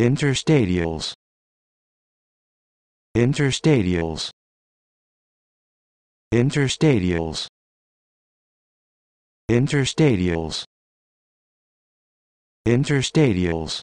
interstadials interstadials interstadials interstadials interstadials